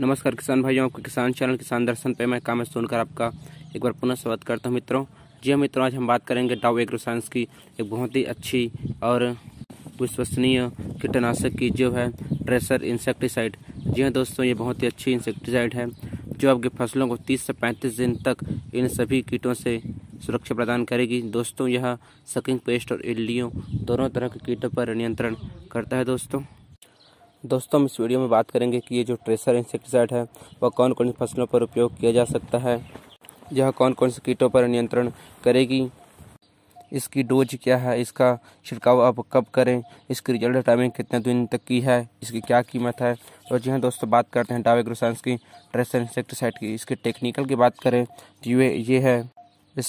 नमस्कार किसान भाइयों आपके किसान चैनल किसान दर्शन पे मैं कामेश सोनकर आपका एक बार पुनः स्वागत करता हूँ मित्रों जी हाँ मित्रों आज हम बात करेंगे डाउ एग्रो साइंस की एक बहुत ही अच्छी और विश्वसनीय कीटनाशक की जो है ट्रेसर इंसेक्टिसाइड जी हाँ दोस्तों ये बहुत ही अच्छी इंसेक्टिसाइड है जो आपकी फसलों को तीस से पैंतीस दिन तक इन सभी कीटों से सुरक्षा प्रदान करेगी दोस्तों यह सकिंग पेस्ट और इडलियों दोनों तरह के कीटों पर नियंत्रण करता है दोस्तों दोस्तों हम इस वीडियो में बात करेंगे कि ये जो ट्रेसर इंसेक्टिसाइड है वह कौन कौन सी फसलों पर उपयोग किया जा सकता है यह कौन कौन से कीटों पर नियंत्रण करेगी इसकी डोज क्या है इसका छिड़काव आप कब करें इसकी रिजल्ट टाइमिंग कितने दिन तक की है इसकी क्या कीमत है और जी हाँ दोस्तों बात करते हैं ग्रोसाइंस की ट्रेसर इंसेक्टिसाइड की इसकी टेक्निकल की बात करें तो ये ये है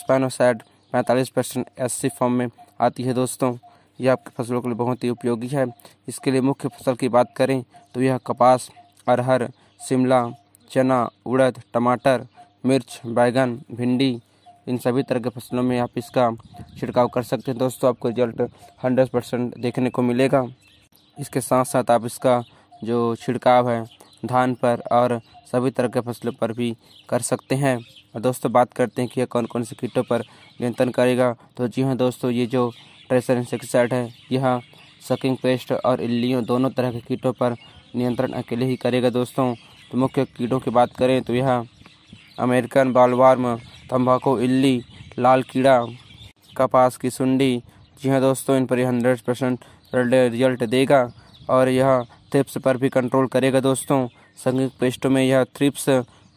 स्पाइनोसाइड पैंतालीस परसेंट एस फॉर्म में आती है दोस्तों यह आपकी फसलों के लिए बहुत ही उपयोगी है इसके लिए मुख्य फसल की बात करें तो यह कपास अरहर शिमला चना उड़द टमाटर मिर्च बैंगन भिंडी इन सभी तरह के फसलों में आप इसका छिड़काव कर सकते हैं दोस्तों आपको रिजल्ट हंड्रेड परसेंट देखने को मिलेगा इसके साथ साथ आप इसका जो छिड़काव है धान पर और सभी तरह के फसलों पर भी कर सकते हैं और दोस्तों बात करते हैं कि यह कौन कौन से कीटों पर नियंत्रण करेगा तो जी हाँ दोस्तों ये जो ट्रेसर इंसेक्टिसाइड है यह सकिंग पेस्ट और इल्लियों दोनों तरह के कीटों पर नियंत्रण अकेले ही करेगा दोस्तों तो मुख्य कीटों की बात करें तो यह अमेरिकन बालवार्म तंबाकू इल्ली लाल कीड़ा कपास की सुंडी जी हाँ दोस्तों इन पर यह हंड्रेड परसेंट रिजल्ट देगा और यह थ्रिप्स पर भी कंट्रोल करेगा दोस्तों संगीत पेस्टों में यह थ्रिप्स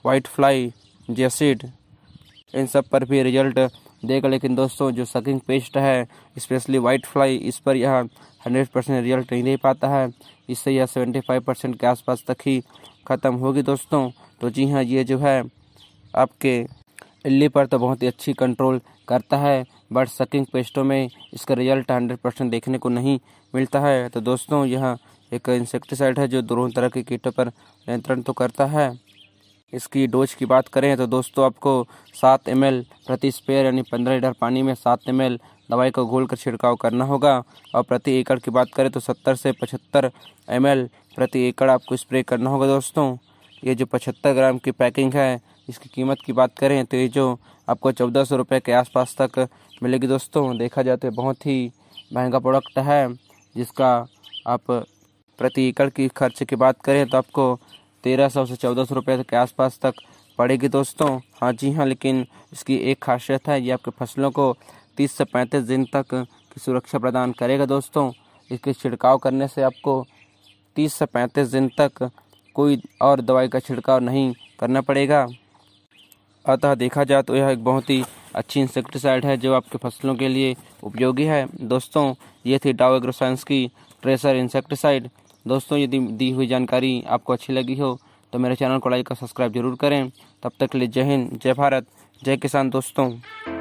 वाइट फ्लाई जेसिड इन सब पर भी रिजल्ट देगा लेकिन दोस्तों जो सकिंग पेस्ट है स्पेशली वाइट फ्लाई इस पर यह हंड्रेड परसेंट रिजल्ट नहीं दे पाता है इससे यह सेवेंटी फाइव परसेंट के आसपास तक ही ख़त्म होगी दोस्तों तो जी हाँ ये जो है आपके इल्ली पर तो बहुत ही अच्छी कंट्रोल करता है बट सकिंग पेस्टों में इसका रिजल्ट हंड्रेड परसेंट देखने को नहीं मिलता है तो दोस्तों यह एक इंसेक्टिसाइड है जो दोनों तरह के कीटों पर नियंत्रण तो करता है इसकी डोज की बात करें तो दोस्तों आपको सात एम प्रति स्पेयर यानी पंद्रह लीटर पानी में सात एम दवाई को घोल कर छिड़काव करना होगा और प्रति एकड़ की बात करें तो सत्तर से पचहत्तर एम प्रति एकड़ आपको स्प्रे करना होगा दोस्तों ये जो पचहत्तर ग्राम की पैकिंग है इसकी कीमत की बात करें तो ये जो आपको चौदह सौ रुपये के आसपास तक मिलेगी दोस्तों देखा जाए तो बहुत ही महंगा प्रोडक्ट है जिसका आप प्रति एकड़ की खर्च की बात करें तो आपको तेरह सौ से चौदह सौ रुपये के आसपास तक पड़ेगी दोस्तों हाँ जी हाँ लेकिन इसकी एक खासियत है ये आपके फसलों को तीस से पैंतीस दिन तक की सुरक्षा प्रदान करेगा दोस्तों इसके छिड़काव करने से आपको तीस से पैंतीस दिन तक कोई और दवाई का छिड़काव नहीं करना पड़ेगा अतः देखा जाए तो यह एक बहुत ही अच्छी इंसेक्टिसाइड है जो आपके फसलों के लिए उपयोगी है दोस्तों ये थी डाओ एग्रोसाइंस की ट्रेसर इंसेक्टिसाइड दोस्तों यदि दी हुई जानकारी आपको अच्छी लगी हो तो मेरे चैनल को लाइक और सब्सक्राइब जरूर करें तब तक के लिए जय हिंद जय भारत जय किसान दोस्तों